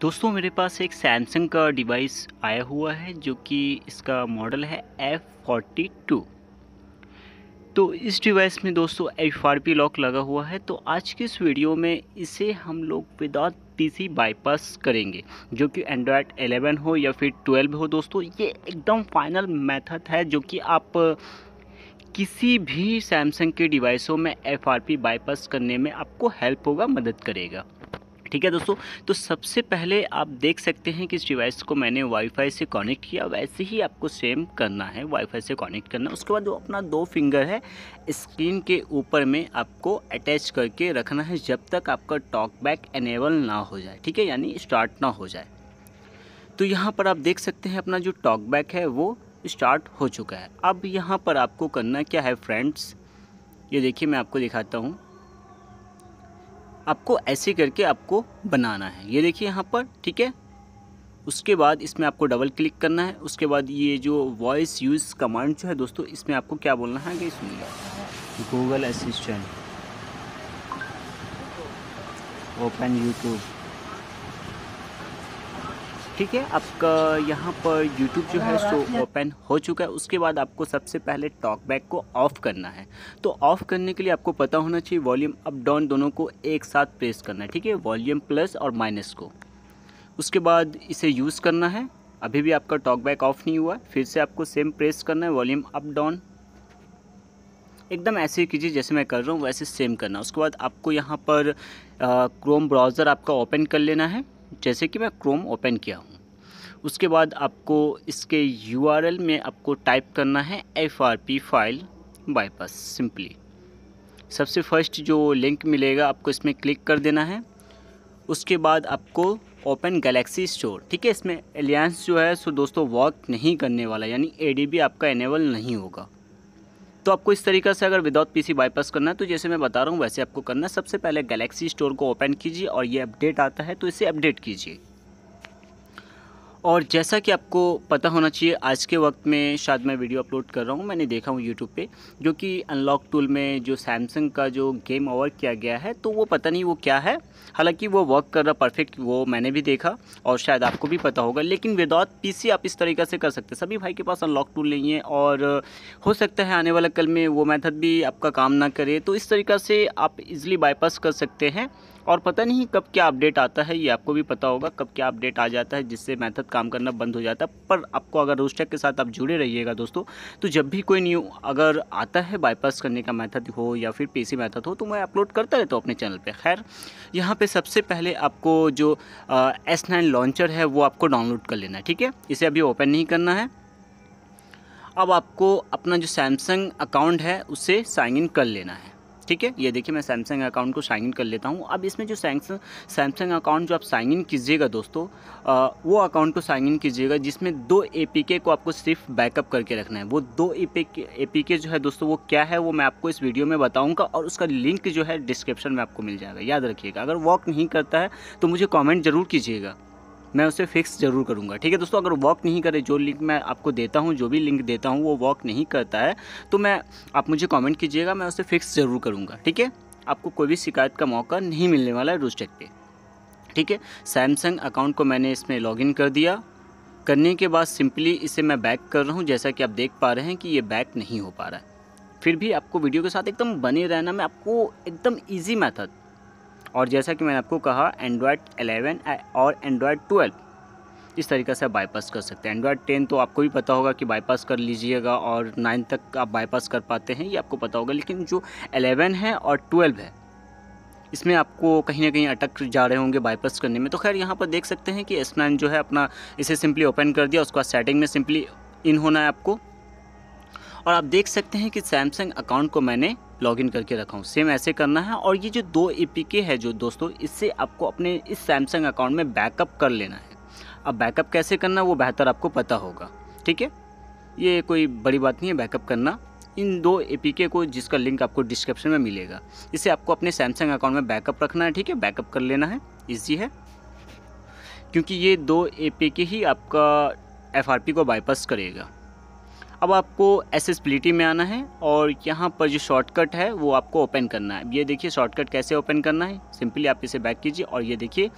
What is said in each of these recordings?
दोस्तों मेरे पास एक सैमसंग का डिवाइस आया हुआ है जो कि इसका मॉडल है एफ़ फोर्टी टू तो इस डिवाइस में दोस्तों एफ आर पी लॉक लगा हुआ है तो आज के इस वीडियो में इसे हम लोग विदाउट सी बाईपास करेंगे जो कि एंड्रॉयड 11 हो या फिर 12 हो दोस्तों ये एकदम फाइनल मेथड है जो कि आप किसी भी सैमसंग के डिवाइसों में एफ आर पी बाईपास करने में आपको हेल्प होगा मदद करेगा ठीक है दोस्तों तो सबसे पहले आप देख सकते हैं कि इस डिवाइस को मैंने वाईफाई से कनेक्ट किया वैसे ही आपको सेम करना है वाईफाई से कनेक्ट करना उसके बाद अपना दो फिंगर है स्क्रीन के ऊपर में आपको अटैच करके रखना है जब तक आपका टॉक बैक एनेबल ना हो जाए ठीक है यानी स्टार्ट ना हो जाए तो यहाँ पर आप देख सकते हैं अपना जो टॉक बैक है वो स्टार्ट हो चुका है अब यहाँ पर आपको करना क्या है फ्रेंड्स ये देखिए मैं आपको दिखाता हूँ आपको ऐसे करके आपको बनाना है ये देखिए यहाँ पर ठीक है उसके बाद इसमें आपको डबल क्लिक करना है उसके बाद ये जो वॉइस यूज़ कमांड जो है दोस्तों इसमें आपको क्या बोलना है कि सुनिए गूगल असिस्टेंट ओपन यूट्यूब ठीक है आपका यहाँ पर YouTube जो है सो ओपन हो चुका है उसके बाद आपको सबसे पहले टॉक बैक को ऑफ़ करना है तो ऑफ़ करने के लिए आपको पता होना चाहिए वॉल्यूम अप डाउन दोनों को एक साथ प्रेस करना है ठीक है वॉल्यूम प्लस और माइनस को उसके बाद इसे यूज़ करना है अभी भी आपका टॉक बैक ऑफ नहीं हुआ फिर से आपको सेम प्रेस करना है वॉल्यूम अप डाउन एकदम ऐसे कीजिए जैसे मैं कर रहा हूँ वैसे सेम करना उसके बाद आपको यहाँ पर क्रोम ब्राउज़र आपका ओपन कर लेना है जैसे कि मैं क्रोम ओपन किया हूँ उसके बाद आपको इसके यू में आपको टाइप करना है F R P file bypass simply सबसे फर्स्ट जो लिंक मिलेगा आपको इसमें क्लिक कर देना है उसके बाद आपको ओपन गैलेक्सी स्टोर ठीक है इसमें एलियंस जो है सो दोस्तों वर्क नहीं करने वाला यानी ए आपका इनेबल नहीं होगा तो आपको इस तरीके से अगर विदाउट पीसी बाईपास करना है तो जैसे मैं बता रहा हूँ वैसे आपको करना है सबसे पहले गैलेक्सी स्टोर को ओपन कीजिए और ये अपडेट आता है तो इसे अपडेट कीजिए और जैसा कि आपको पता होना चाहिए आज के वक्त में शायद मैं वीडियो अपलोड कर रहा हूँ मैंने देखा हूँ यूट्यूब पे जो कि अनलॉक टूल में जो सैमसंग का जो गेम ओवर किया गया है तो वो पता नहीं वो क्या है हालांकि वो वर्क कर रहा परफेक्ट वो मैंने भी देखा और शायद आपको भी पता होगा लेकिन विदाउट पी आप इस तरीके से कर सकते सभी भाई के पास अनलॉक टूल नहीं है और हो सकता है आने वाला कल में वो मैथड भी आपका काम ना करे तो इस तरीके से आप इज़िली बाईपास कर सकते हैं और पता नहीं कब क्या अपडेट आता है ये आपको भी पता होगा कब क्या अपडेट आ जाता है जिससे मेथड काम करना बंद हो जाता है पर आपको अगर रोस्टेक के साथ आप जुड़े रहिएगा दोस्तों तो जब भी कोई न्यू अगर आता है बाईपास करने का मेथड हो या फिर पीसी मेथड हो तो मैं अपलोड करता रहता हूँ अपने चैनल पर खैर यहाँ पर सबसे पहले आपको जो एस नाइन लॉन्चर है वो आपको डाउनलोड कर लेना है ठीक है इसे अभी ओपन नहीं करना है अब आपको अपना जो सैमसंग अकाउंट है उसे साइन इन कर लेना है ठीक है ये देखिए मैं सैमसंग अकाउंट को साइन इन कर लेता हूँ अब इसमें जो सैमसंग सैमसंग अकाउंट जो आप साइन इन कीजिएगा दोस्तों आ, वो अकाउंट को साइन इन कीजिएगा जिसमें दो ए को आपको सिर्फ बैकअप करके रखना है वो दो ए पी जो है दोस्तों वो क्या है वो मैं आपको इस वीडियो में बताऊँगा और उसका लिंक जो है डिस्क्रिप्शन में आपको मिल जाएगा याद रखिएगा अगर वॉक नहीं करता है तो मुझे कॉमेंट ज़रूर कीजिएगा मैं उसे फिक्स ज़रूर करूँगा ठीक है दोस्तों अगर वॉक नहीं करे जो लिंक मैं आपको देता हूँ जो भी लिंक देता हूँ वो वॉक नहीं करता है तो मैं आप मुझे कॉमेंट कीजिएगा मैं उसे फिक्स ज़रूर करूँगा ठीक है आपको कोई भी शिकायत का मौका नहीं मिलने वाला है रूजटेक पे ठीक है सैमसंग अकाउंट को मैंने इसमें लॉगिन कर दिया करने के बाद सिंपली इसे मैं बैक कर रहा हूँ जैसा कि आप देख पा रहे हैं कि ये बैक नहीं हो पा रहा है फिर भी आपको वीडियो के साथ एकदम बने रहना मैं आपको एकदम ईजी मैथड और जैसा कि मैंने आपको कहा एंड्रॉयड 11 और एंड्रॉयड 12 इस तरीके से बाईपास कर सकते हैं एंड्रॉयड टेन तो आपको भी पता होगा कि बाईपास कर लीजिएगा और नाइन तक आप बाईपास कर पाते हैं ये आपको पता होगा लेकिन जो एलेवन है और 12 है इसमें आपको कहीं ना कहीं अटक जा रहे होंगे बाईपास करने में तो खैर यहाँ पर देख सकते हैं कि एस जो है अपना इसे सिंपली ओपन कर दिया उसके बाद सेटिंग में सिंपली इन होना है आपको और आप देख सकते हैं कि सैमसंग अकाउंट को मैंने लॉगिन करके रखा हूँ सेम ऐसे करना है और ये जो दो ए e है जो दोस्तों इससे आपको अपने इस सैमसंग अकाउंट में बैकअप कर लेना है अब बैकअप कैसे करना वो बेहतर आपको पता होगा ठीक है ये कोई बड़ी बात नहीं है बैकअप करना इन दो ए e को जिसका लिंक आपको डिस्क्रिप्शन में मिलेगा इसे आपको अपने सैमसंग अकाउंट में बैकअप रखना है ठीक है बैकअप कर लेना है ईजी है क्योंकि ये दो ए e ही आपका एफ को बाईपास करेगा अब आपको एसेसबिलिटी में आना है और यहाँ पर जो शॉर्टकट है वो आपको ओपन करना है ये देखिए शॉर्टकट कैसे ओपन करना है सिंपली आप इसे बैक कीजिए और ये देखिए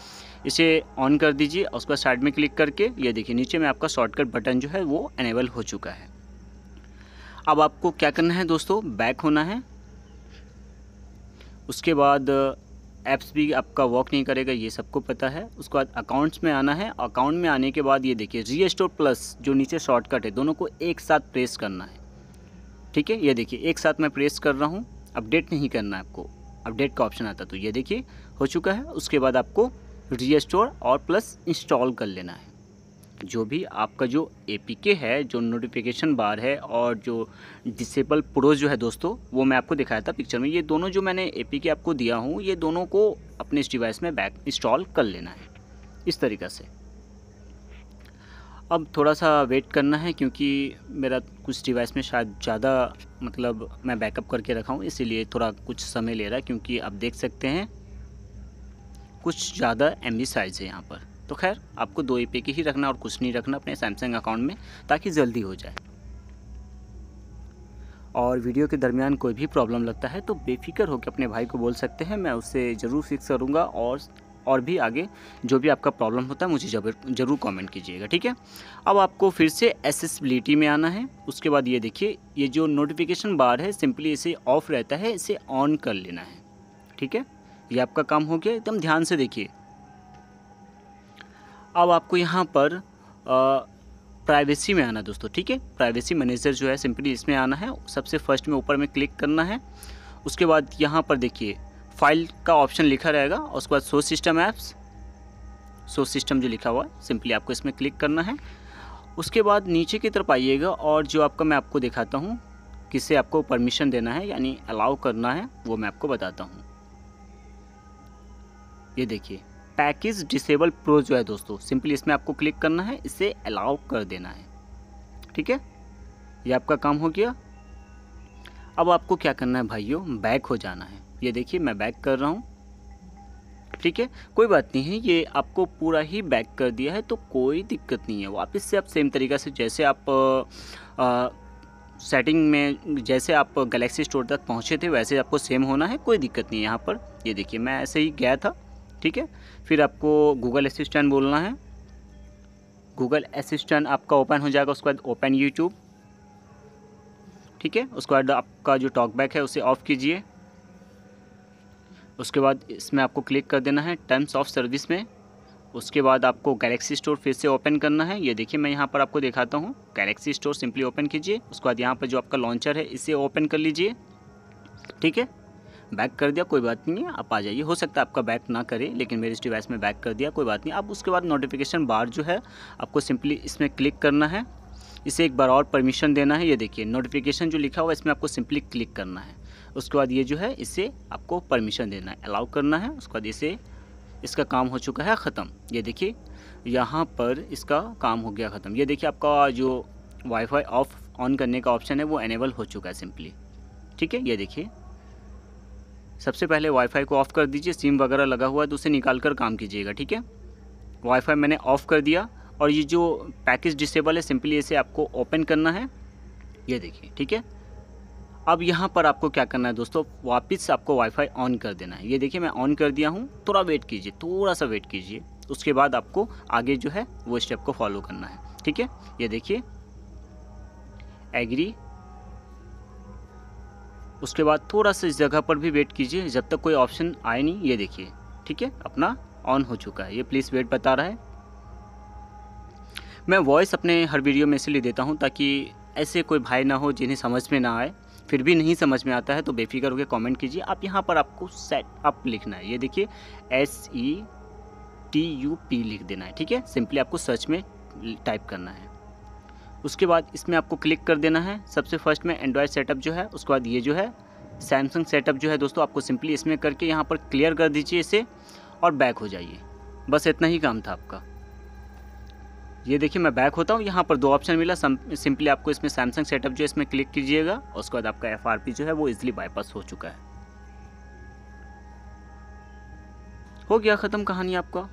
इसे ऑन कर दीजिए और उसके साइड में क्लिक करके ये देखिए नीचे में आपका शॉर्टकट बटन जो है वो एनेबल हो चुका है अब आपको क्या करना है दोस्तों बैक होना है उसके बाद ऐप्स भी आपका वर्क नहीं करेगा ये सबको पता है उसके बाद अकाउंट्स में आना है अकाउंट में आने के बाद ये देखिए री स्टोर प्लस जो नीचे शॉर्टकट है दोनों को एक साथ प्रेस करना है ठीक है ये देखिए एक साथ मैं प्रेस कर रहा हूँ अपडेट नहीं करना है आपको अपडेट का ऑप्शन आता तो ये देखिए हो चुका है उसके बाद आपको री और प्लस इंस्टॉल कर लेना है जो भी आपका जो ए है जो नोटिफिकेशन बार है और जो डिसेबल प्रो जो है दोस्तों वो मैं आपको दिखाया था पिक्चर में ये दोनों जो मैंने ए आपको दिया हूँ ये दोनों को अपने इस डिवाइस में बैक इंस्टॉल कर लेना है इस तरीका से अब थोड़ा सा वेट करना है क्योंकि मेरा कुछ डिवाइस में शायद ज़्यादा मतलब मैं बैकअप करके रखा हूँ इसीलिए थोड़ा कुछ समय ले रहा है क्योंकि आप देख सकते हैं कुछ ज़्यादा एम साइज़ है यहाँ पर तो खैर आपको दो ए e की ही रखना और कुछ नहीं रखना अपने सैमसंग अकाउंट में ताकि जल्दी हो जाए और वीडियो के दरमियान कोई भी प्रॉब्लम लगता है तो बेफिक्र होकर अपने भाई को बोल सकते हैं मैं उससे ज़रूर फिक्स करूँगा और और भी आगे जो भी आपका प्रॉब्लम होता है मुझे ज़रूर कमेंट कीजिएगा ठीक है अब आपको फिर से एसेसबिलिटी में आना है उसके बाद ये देखिए ये जो नोटिफिकेशन बार है सिंपली इसे ऑफ रहता है इसे ऑन कर लेना है ठीक है ये आपका काम हो गया एकदम ध्यान से देखिए अब आपको यहाँ पर प्राइवेसी में आना दोस्तों ठीक है प्राइवेसी मैनेजर जो है सिंपली इसमें आना है सबसे फर्स्ट में ऊपर में क्लिक करना है उसके बाद यहाँ पर देखिए फाइल का ऑप्शन लिखा रहेगा उसके बाद so system apps so system जो लिखा हुआ है सिंपली आपको इसमें क्लिक करना है उसके बाद नीचे की तरफ आइएगा और जो आपका मैं आपको दिखाता हूँ किसे आपको परमिशन देना है यानी अलाउ करना है वो मैं आपको बताता हूँ ये देखिए पैकेज डिसेबल प्रो जो है दोस्तों सिंपली इसमें आपको क्लिक करना है इसे अलाउ कर देना है ठीक है ये आपका काम हो गया अब आपको क्या करना है भाइयों बैक हो जाना है ये देखिए मैं बैक कर रहा हूँ ठीक है कोई बात नहीं है ये आपको पूरा ही बैक कर दिया है तो कोई दिक्कत नहीं है वापस से आप सेम तरीका से जैसे आप आ, आ, सेटिंग में जैसे आप गैलेक्सी स्टोर तक पहुँचे थे वैसे आपको सेम होना है कोई दिक्कत नहीं है यहाँ पर ये देखिए मैं ऐसे ही गया था ठीक है फिर आपको गूगल असिस्टेंट बोलना है गूगल असिस्टेंट आपका ओपन हो जाएगा उसके बाद ओपन यूट्यूब ठीक है उसके बाद आपका जो टॉकबैक है उसे ऑफ़ कीजिए उसके बाद इसमें आपको क्लिक कर देना है टर्म्स ऑफ सर्विस में उसके बाद आपको गैलेक्सी स्टोर फिर से ओपन करना है ये देखिए मैं यहाँ पर आपको दिखाता हूँ गैलेक्सी स्टोर सिंपली ओपन कीजिए उसके बाद यहाँ पर जो आपका लॉन्चर है इसे ओपन कर लीजिए ठीक है बैक कर दिया कोई बात नहीं है आप आ जाइए हो सकता है आपका बैक ना करे लेकिन मेरे इस डिवाइस में बैक कर दिया कोई बात नहीं आप उसके बाद नोटिफिकेशन बार जो है आपको सिंपली इसमें क्लिक करना है इसे एक बार और परमिशन देना है ये देखिए नोटिफिकेशन जो लिखा हुआ है इसमें आपको सिंपली क्लिक करना है उसके बाद ये जो है इसे आपको परमिशन देना है अलाउ करना है उसके बाद इसे इसका काम हो चुका है ख़त्म ये देखिए यहाँ पर इसका काम हो गया ख़त्म ये देखिए आपका जो वाईफाई ऑफ ऑन करने का ऑप्शन है वो एनेबल हो चुका है सिंपली ठीक है ये देखिए सबसे पहले वाईफाई को ऑफ़ कर दीजिए सिम वगैरह लगा हुआ है तो उसे निकाल कर काम कीजिएगा ठीक है वाईफाई मैंने ऑफ़ कर दिया और ये जो पैकेज डिसेबल है सिंपली इसे आपको ओपन करना है ये देखिए ठीक है अब यहाँ पर आपको क्या करना है दोस्तों वापस आपको वाईफाई ऑन कर देना है ये देखिए मैं ऑन कर दिया हूँ थोड़ा वेट कीजिए थोड़ा सा वेट कीजिए उसके बाद आपको आगे जो है वो स्टेप को फॉलो करना है ठीक है ये देखिए एग्री उसके बाद थोड़ा सा इस जगह पर भी वेट कीजिए जब तक कोई ऑप्शन आए नहीं ये देखिए ठीक है अपना ऑन हो चुका है ये प्लीज़ वेट बता रहा है मैं वॉइस अपने हर वीडियो में इसलिए देता हूँ ताकि ऐसे कोई भाई ना हो जिन्हें समझ में ना आए फिर भी नहीं समझ में आता है तो बेफिक्र होकर कमेंट कीजिए आप यहाँ पर आपको सेट अप लिखना है ये देखिए S E T U P लिख देना है ठीक है सिंपली आपको सर्च में टाइप करना है उसके बाद इसमें आपको क्लिक कर देना है सबसे फर्स्ट में एंड्रॉयड सेटअप जो है उसके बाद ये जो है सैमसंग सेटअप जो है दोस्तों आपको सिंपली इसमें करके यहाँ पर क्लियर कर दीजिए इसे और बैक हो जाइए बस इतना ही काम था आपका ये देखिए मैं बैक होता हूँ यहाँ पर दो ऑप्शन मिला सिंपली आपको इसमें सैमसंग सेटअप जो है इसमें क्लिक कीजिएगा और उसके बाद आपका एफ जो है वो इजिली बाईपास हो चुका है हो गया ख़त्म कहानी आपका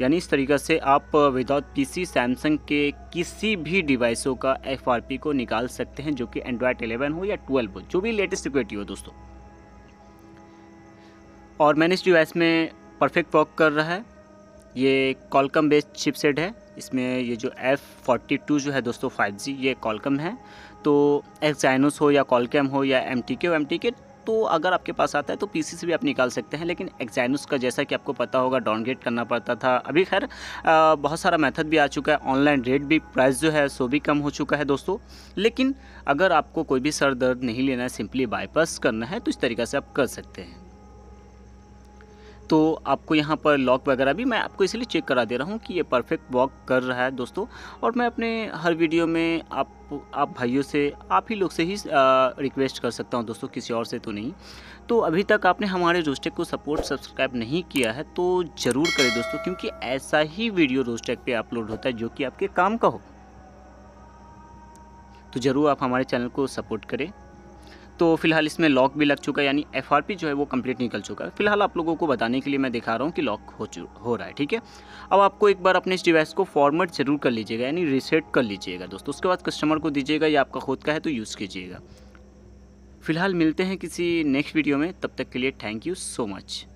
यानी इस तरीके से आप विदाउट पीसी सैमसंग के किसी भी डिवाइसों का एफआरपी को निकाल सकते हैं जो कि एंड्रॉयड 11 हो या 12 हो जो भी लेटेस्ट सिक्योरिटी हो दोस्तों और मैंने इस डिवाइस में परफेक्ट वर्क कर रहा है ये कॉलकम बेस्ड चिपसेट है इसमें ये जो F42 जो है दोस्तों 5G ये कॉलकम है तो एक्साइनस हो या कॉलकम हो या M T K M T K तो अगर आपके पास आता है तो पीसी से भी आप निकाल सकते हैं लेकिन एग्जाइनस का जैसा कि आपको पता होगा डाउनग्रेड करना पड़ता था अभी खैर बहुत सारा मेथड भी आ चुका है ऑनलाइन रेट भी प्राइस जो है सो भी कम हो चुका है दोस्तों लेकिन अगर आपको कोई भी सर दर्द नहीं लेना है सिंपली बाईपास करना है तो इस तरीके से आप कर सकते हैं तो आपको यहाँ पर लॉक वगैरह भी मैं आपको इसलिए चेक करा दे रहा हूँ कि ये परफेक्ट वॉक कर रहा है दोस्तों और मैं अपने हर वीडियो में आप आप भाइयों से आप ही लोग से ही रिक्वेस्ट कर सकता हूँ दोस्तों किसी और से तो नहीं तो अभी तक आपने हमारे रोस्टेक को सपोर्ट सब्सक्राइब नहीं किया है तो ज़रूर करें दोस्तों क्योंकि ऐसा ही वीडियो रोस्टेक पे अपलोड होता है जो कि आपके काम का हो तो ज़रूर आप हमारे चैनल को सपोर्ट करें तो फिलहाल इसमें लॉक भी लग चुका है यानी एफ जो है वो कंप्लीट निकल चुका है फिलहाल आप लोगों को बताने के लिए मैं दिखा रहा हूँ कि लॉक हो हो रहा है ठीक है अब आपको एक बार अपने इस डिवाइस को फॉर्मेट ज़रूर कर लीजिएगा यानी रिसेट कर लीजिएगा दोस्तों उसके बाद कस्टमर को दीजिएगा या आपका खुद का है तो यूज़ कीजिएगा फिलहाल मिलते हैं किसी नेक्स्ट वीडियो में तब तक के लिए थैंक यू सो मच